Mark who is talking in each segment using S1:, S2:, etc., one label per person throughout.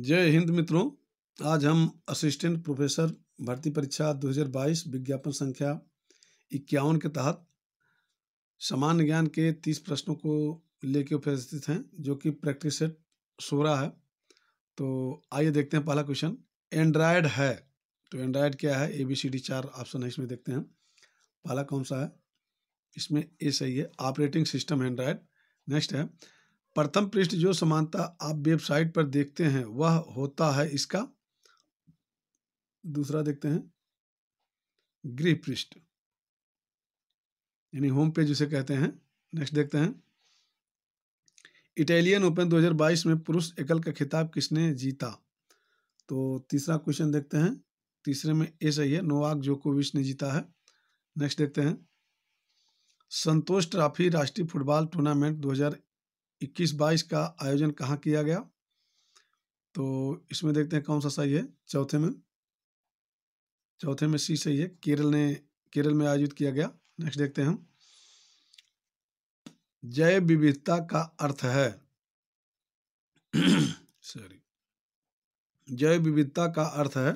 S1: जय हिंद मित्रों आज हम असिस्टेंट प्रोफेसर भर्ती परीक्षा 2022 विज्ञापन संख्या इक्यावन के तहत सामान्य ज्ञान के तीस प्रश्नों को लेके उपस्थित हैं जो कि प्रैक्टिस सेट सोलह है तो आइए देखते हैं पहला क्वेश्चन एंड्रॉयड है तो एंड्रॉयड क्या है ए बी सी डी चार ऑप्शन है इसमें देखते हैं पहला कौन सा है इसमें ए सही है ऑपरेटिंग सिस्टम एंड्रॉयड नेक्स्ट है प्रथम पृष्ठ जो समानता आप वेबसाइट पर देखते हैं वह होता है इसका दूसरा देखते हैं गृह पृष्ठ यानी होम पेज उसे कहते हैं नेक्स्ट देखते हैं इटालियन ओपन 2022 में पुरुष एकल का खिताब किसने जीता तो तीसरा क्वेश्चन देखते हैं तीसरे में ए सही है नोवाक जोकोविच ने जीता है नेक्स्ट देखते हैं संतोष ट्रॉफी राष्ट्रीय फुटबॉल टूर्नामेंट इक्कीस बाईस का आयोजन कहाँ किया गया तो इसमें देखते हैं कौन सा सही है चौथे में चौथे में सी सही है केरल ने केरल में आयोजित किया गया नेक्स्ट देखते हैं हम विविधता का अर्थ है सॉरी जय विविधता का अर्थ है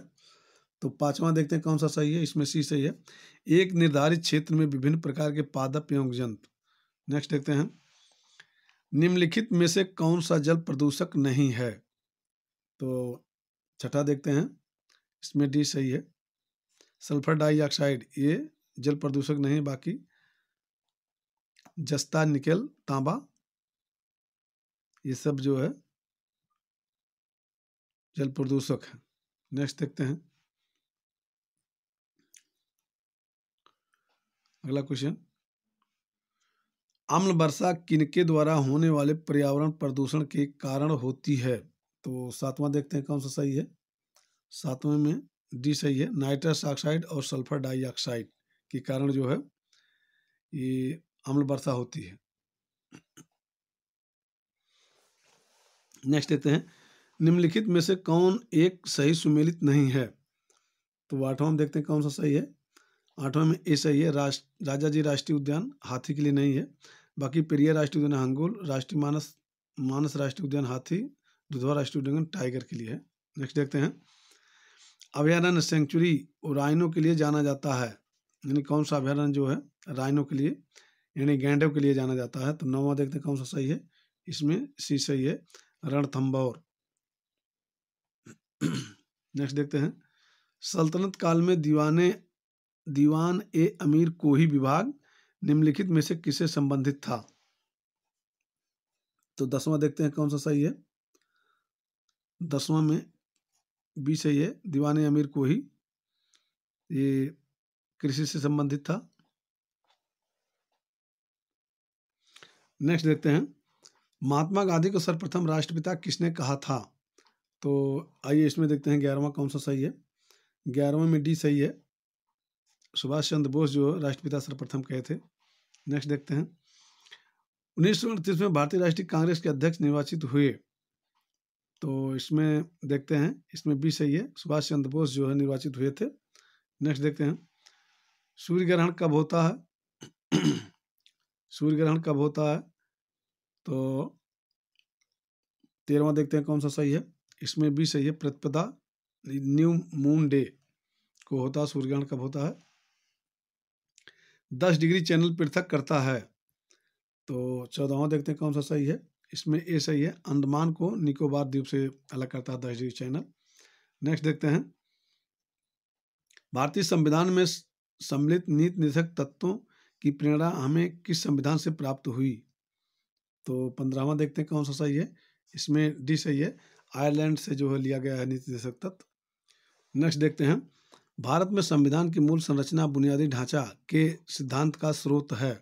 S1: तो पांचवा देखते हैं कौन सा सही है इसमें सी सही है एक निर्धारित क्षेत्र में विभिन्न प्रकार के पादप एवं जंतु नेक्स्ट देखते हैं निम्नलिखित में से कौन सा जल प्रदूषक नहीं है तो छठा देखते हैं इसमें डी सही है सल्फर डाइऑक्साइड ये जल प्रदूषक नहीं बाकी जस्ता निकल तांबा ये सब जो है जल प्रदूषक है नेक्स्ट देखते हैं अगला क्वेश्चन अम्ल वर्षा किनके द्वारा होने वाले पर्यावरण प्रदूषण के कारण होती है तो सातवां देखते हैं कौन सा सही है सातवें में डी सही है नाइट्रस ऑक्साइड और सल्फर डाइऑक्साइड के कारण जो है ये अम्ल वर्षा होती है नेक्स्ट देते हैं निम्नलिखित में से कौन एक सही सुमेलित नहीं है तो आठवां देखते हैं कौन सा सही है आठवें में ए सही है राजा जी राष्ट्रीय उद्यान हाथी के लिए नहीं है बाकी प्रिय राष्ट्रीय उद्यान हंगुल राष्ट्रीय मानस मानस राष्ट्रीय उद्यान हाथी दुधवा राष्ट्रीय उद्यान टाइगर के लिए है नेक्स्ट देखते हैं अभ्यारण्य सेंचुरी राइनो के लिए जाना जाता है यानी कौन सा अभ्यारण्य जो है राइनो के लिए यानी गैंडव के लिए जाना जाता है तो नौवा देखते हैं कौन सा सही है इसमें सी सही है रणथम्बौर नेक्स्ट देखते हैं सल्तनत काल में दीवाने दीवान ए अमीर कोही विभाग निम्नलिखित में से किसे संबंधित था तो दसवां देखते हैं कौन सा सही है दसवां में बी सही है दीवान ए अमीर को ही ये कृषि से संबंधित था नेक्स्ट देखते हैं महात्मा गांधी को सर्वप्रथम राष्ट्रपिता किसने कहा था तो आइए इसमें देखते हैं ग्यारहवा कौन सा सही है ग्यारहवा में डी सही है सुभाष चंद्र बोस जो राष्ट्रपिता सर्वप्रथम कहे थे नेक्स्ट देखते हैं उन्नीस सौ अड़तीस में भारतीय राष्ट्रीय कांग्रेस के अध्यक्ष निर्वाचित हुए तो इसमें देखते हैं इसमें बी सही है सुभाष चंद्र बोस जो है निर्वाचित हुए थे नेक्स्ट देखते हैं सूर्य ग्रहण कब होता है सूर्य ग्रहण कब होता है तो तेरहवा देखते हैं कौन सा सही है इसमें भी सही है प्रतिपदा न्यू मून डे को होता है सूर्य ग्रहण कब होता है दस डिग्री चैनल पृथक करता है तो चौदहवा देखते हैं कौन सा सही है इसमें ए सही है अंडमान को निकोबार द्वीप से अलग करता है दस डिग्री चैनल नेक्स्ट देखते हैं भारतीय संविधान में सम्मिलित नीति निधक तत्वों की प्रेरणा हमें किस संविधान से प्राप्त हुई तो पंद्रहवा देखते हैं कौन सा सही है इसमें डी सही है आयरलैंड से जो है लिया गया है नीति निधक तत्व नेक्स्ट देखते हैं भारत में संविधान की मूल संरचना बुनियादी ढांचा के सिद्धांत का स्रोत है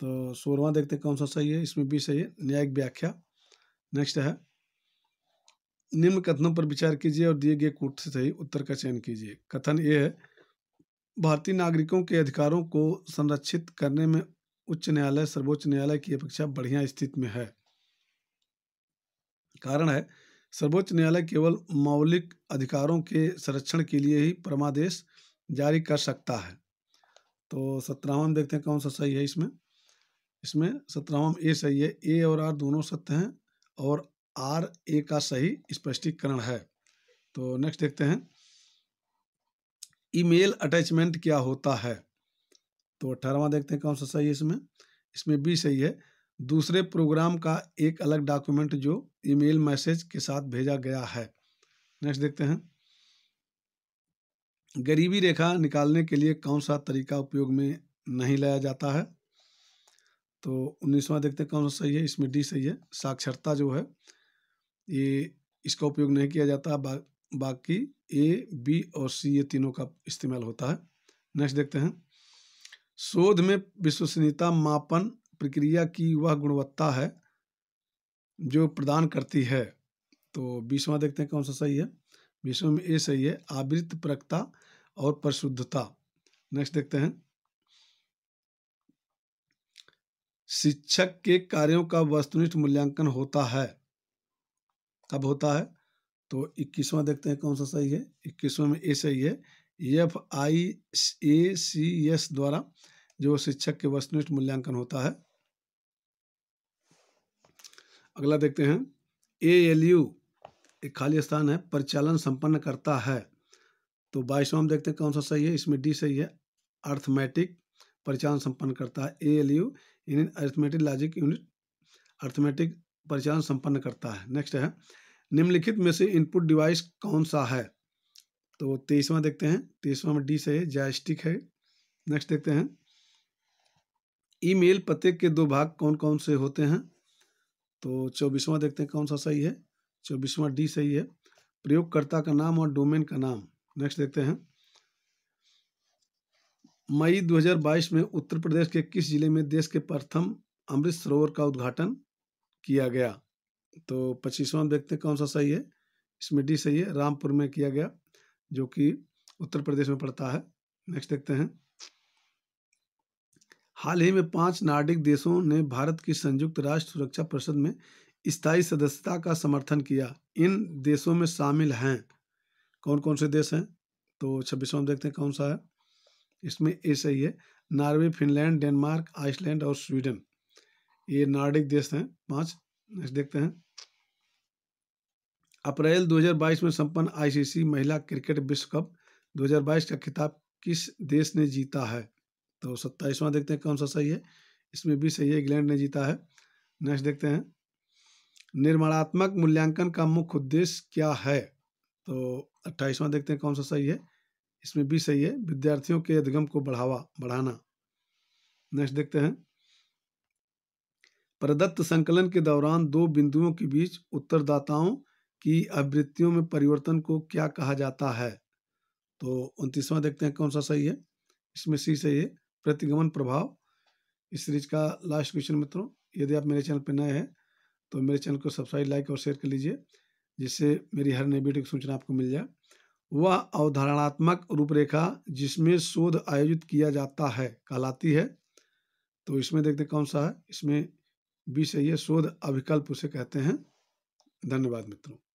S1: तो सोलवा देखते कौन सा सही है इसमें भी सही है न्यायिक व्याख्या नेक्स्ट है निम्न कथनों पर विचार कीजिए और दिए गए कूट से सही उत्तर का चयन कीजिए कथन ये है भारतीय नागरिकों के अधिकारों को संरक्षित करने में उच्च न्यायालय सर्वोच्च न्यायालय की अपेक्षा बढ़िया स्थिति में है कारण है सर्वोच्च न्यायालय केवल मौलिक अधिकारों के संरक्षण के लिए ही परमादेश जारी कर सकता है तो सत्रहवन देखते हैं कौन सा सही है इसमें इसमें सत्रहवन ए सही है ए और आर दोनों सत्य हैं और आर ए का सही स्पष्टीकरण है तो नेक्स्ट देखते हैं ईमेल अटैचमेंट क्या होता है तो अठारहवा देखते हैं कौन सा सही है इसमें इसमें बी सही है दूसरे प्रोग्राम का एक अलग डॉक्यूमेंट जो ईमेल मैसेज के साथ भेजा गया है नेक्स्ट देखते हैं गरीबी रेखा निकालने के लिए कौन सा तरीका उपयोग में नहीं लाया जाता है तो उन्नीसवा देखते हैं कौन सा सही है इसमें डी सही है साक्षरता जो है ये इसका उपयोग नहीं किया जाता बा, बाकी ए बी और सी ये तीनों का इस्तेमाल होता है नेक्स्ट देखते हैं शोध में विश्वसनीयता मापन प्रक्रिया की वह गुणवत्ता है जो प्रदान करती है तो बीसवा देखते हैं कौन सा सही है बीसवा में ए सही है आवृत परकता और परिशुद्धता नेक्स्ट देखते हैं शिक्षक के कार्यों का वस्तुनिष्ठ मूल्यांकन होता है कब होता है तो इक्कीसवा देखते हैं कौन सा सही है इक्कीसवा में ए सही है F I A C S द्वारा जो शिक्षक के वस्तुनिष्ठ मूल्यांकन होता है अगला देखते हैं ए एल यू एक खाली स्थान है परिचालन संपन्न करता है तो बाईसवा हम देखते हैं कौन सा सही है इसमें डी सही है अर्थमेटिक परिचालन संपन्न करता है ए एल यू यानी अर्थमेटिक लॉजिक यूनिट अर्थमेटिक परिचालन संपन्न करता है नेक्स्ट है निम्नलिखित में से इनपुट डिवाइस कौन सा है तो तेईसवा देखते हैं तेईसवा में डी सही है जॉयस्टिक है नेक्स्ट देखते हैं ईमेल पते के दो भाग कौन कौन से होते हैं तो चौबीसवा देखते हैं कौन सा सही है चौबीसवा डी सही है प्रयोगकर्ता का नाम और डोमेन का नाम नेक्स्ट देखते हैं मई 2022 में उत्तर प्रदेश के किस जिले में देश के प्रथम अमृत सरोवर का उद्घाटन किया गया तो पच्चीसवां देखते हैं कौन सा सही है इसमें डी सही है रामपुर में किया गया जो कि उत्तर प्रदेश में पड़ता है नेक्स्ट देखते हैं हाल ही में पांच नार्डिक देशों ने भारत की संयुक्त राष्ट्र सुरक्षा परिषद में स्थायी सदस्यता का समर्थन किया इन देशों में शामिल हैं कौन कौन से देश हैं तो में देखते हैं कौन सा है इसमें ऐसा ही है नॉर्वे फिनलैंड डेनमार्क आइसलैंड और स्वीडन ये नार्डिक देश हैं पांच नेक्स्ट देखते हैं अप्रैल 2022 में संपन्न आईसीसी महिला क्रिकेट विश्व कप 2022 का खिताब किस देश ने जीता है तो सत्ताईसवां देखते हैं कौन सा सही है इसमें भी सही है इंग्लैंड ने जीता है नेक्स्ट देखते हैं निर्माणात्मक मूल्यांकन का मुख्य उद्देश्य क्या है तो अट्ठाईसवां देखते हैं कौन सा सही है इसमें भी सही है विद्यार्थियों के अधिगम को बढ़ावा बढ़ाना नेक्स्ट देखते हैं प्रदत्त संकलन के दौरान दो बिंदुओं के बीच उत्तरदाताओं की आवृत्तियों में परिवर्तन को क्या कहा जाता है तो उनतीसवां देखते हैं कौन सा सही है इसमें सी सही है प्रतिगमन प्रभाव इस सीरीज का लास्ट क्वेश्चन मित्रों यदि आप मेरे चैनल पर नए हैं तो मेरे चैनल को सब्सक्राइब लाइक और शेयर कर लीजिए जिससे मेरी हर नई वीडियो की सूचना आपको मिल जाए वह अवधारणात्मक रूपरेखा जिसमें शोध आयोजित किया जाता है कहलाती है तो इसमें देखते कौन सा है इसमें बी सही है शोध अभिकल्प उसे कहते हैं धन्यवाद मित्रों